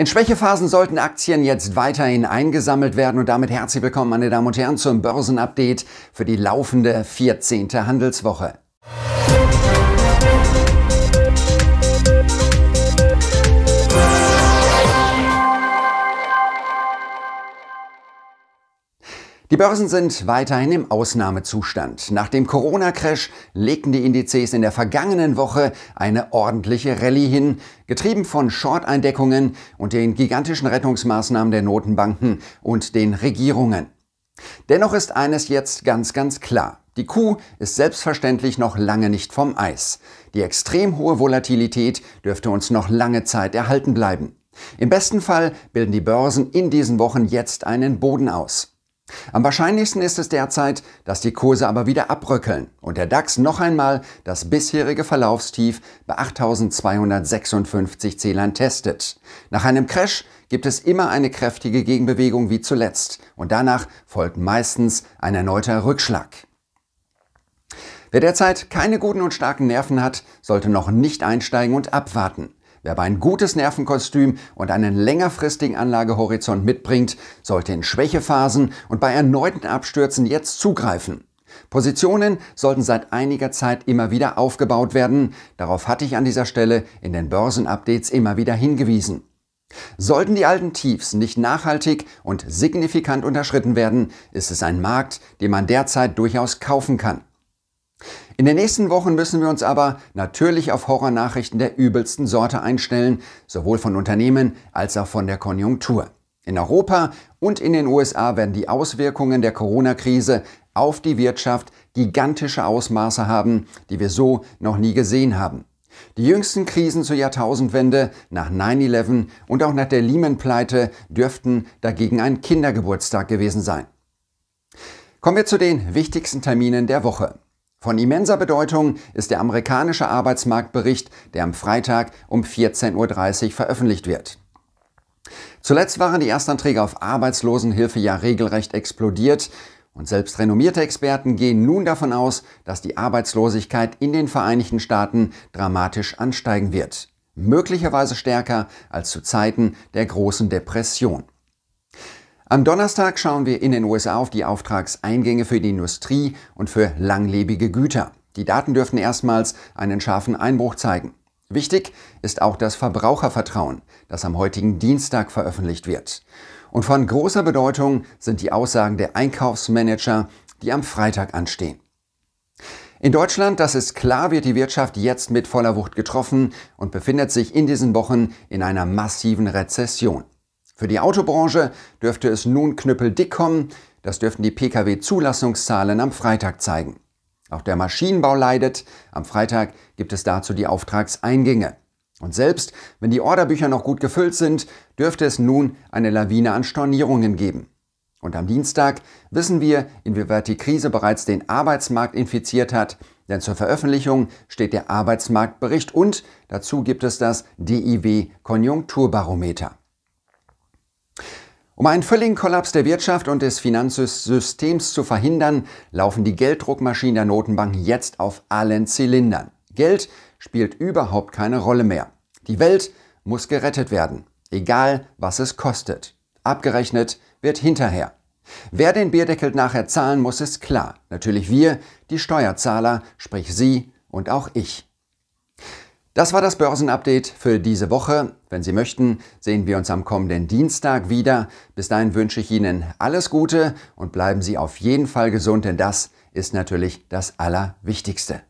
In Schwächephasen sollten Aktien jetzt weiterhin eingesammelt werden und damit herzlich willkommen, meine Damen und Herren, zum Börsenupdate für die laufende 14. Handelswoche. Die Börsen sind weiterhin im Ausnahmezustand. Nach dem Corona-Crash legten die Indizes in der vergangenen Woche eine ordentliche Rallye hin, getrieben von Short-Eindeckungen und den gigantischen Rettungsmaßnahmen der Notenbanken und den Regierungen. Dennoch ist eines jetzt ganz, ganz klar. Die Kuh ist selbstverständlich noch lange nicht vom Eis. Die extrem hohe Volatilität dürfte uns noch lange Zeit erhalten bleiben. Im besten Fall bilden die Börsen in diesen Wochen jetzt einen Boden aus. Am wahrscheinlichsten ist es derzeit, dass die Kurse aber wieder abröckeln und der DAX noch einmal das bisherige Verlaufstief bei 8256 Zählern testet. Nach einem Crash gibt es immer eine kräftige Gegenbewegung wie zuletzt und danach folgt meistens ein erneuter Rückschlag. Wer derzeit keine guten und starken Nerven hat, sollte noch nicht einsteigen und abwarten. Wer aber ein gutes Nervenkostüm und einen längerfristigen Anlagehorizont mitbringt, sollte in Schwächephasen und bei erneuten Abstürzen jetzt zugreifen. Positionen sollten seit einiger Zeit immer wieder aufgebaut werden. Darauf hatte ich an dieser Stelle in den Börsenupdates immer wieder hingewiesen. Sollten die alten Tiefs nicht nachhaltig und signifikant unterschritten werden, ist es ein Markt, den man derzeit durchaus kaufen kann. In den nächsten Wochen müssen wir uns aber natürlich auf Horrornachrichten der übelsten Sorte einstellen, sowohl von Unternehmen als auch von der Konjunktur. In Europa und in den USA werden die Auswirkungen der Corona-Krise auf die Wirtschaft gigantische Ausmaße haben, die wir so noch nie gesehen haben. Die jüngsten Krisen zur Jahrtausendwende nach 9-11 und auch nach der Lehman-Pleite dürften dagegen ein Kindergeburtstag gewesen sein. Kommen wir zu den wichtigsten Terminen der Woche. Von immenser Bedeutung ist der amerikanische Arbeitsmarktbericht, der am Freitag um 14.30 Uhr veröffentlicht wird. Zuletzt waren die Erstanträge auf Arbeitslosenhilfe ja regelrecht explodiert und selbst renommierte Experten gehen nun davon aus, dass die Arbeitslosigkeit in den Vereinigten Staaten dramatisch ansteigen wird, möglicherweise stärker als zu Zeiten der großen Depression. Am Donnerstag schauen wir in den USA auf die Auftragseingänge für die Industrie und für langlebige Güter. Die Daten dürften erstmals einen scharfen Einbruch zeigen. Wichtig ist auch das Verbrauchervertrauen, das am heutigen Dienstag veröffentlicht wird. Und von großer Bedeutung sind die Aussagen der Einkaufsmanager, die am Freitag anstehen. In Deutschland, das ist klar, wird die Wirtschaft jetzt mit voller Wucht getroffen und befindet sich in diesen Wochen in einer massiven Rezession. Für die Autobranche dürfte es nun knüppeldick kommen. Das dürften die Pkw-Zulassungszahlen am Freitag zeigen. Auch der Maschinenbau leidet. Am Freitag gibt es dazu die Auftragseingänge. Und selbst wenn die Orderbücher noch gut gefüllt sind, dürfte es nun eine Lawine an Stornierungen geben. Und am Dienstag wissen wir, inwieweit die Krise bereits den Arbeitsmarkt infiziert hat, denn zur Veröffentlichung steht der Arbeitsmarktbericht und dazu gibt es das DIW Konjunkturbarometer. Um einen völligen Kollaps der Wirtschaft und des Finanzsystems zu verhindern, laufen die Gelddruckmaschinen der Notenbanken jetzt auf allen Zylindern. Geld spielt überhaupt keine Rolle mehr. Die Welt muss gerettet werden, egal was es kostet. Abgerechnet wird hinterher. Wer den Bierdeckel nachher zahlen muss, ist klar. Natürlich wir, die Steuerzahler, sprich Sie und auch ich. Das war das Börsenupdate für diese Woche. Wenn Sie möchten, sehen wir uns am kommenden Dienstag wieder. Bis dahin wünsche ich Ihnen alles Gute und bleiben Sie auf jeden Fall gesund, denn das ist natürlich das Allerwichtigste.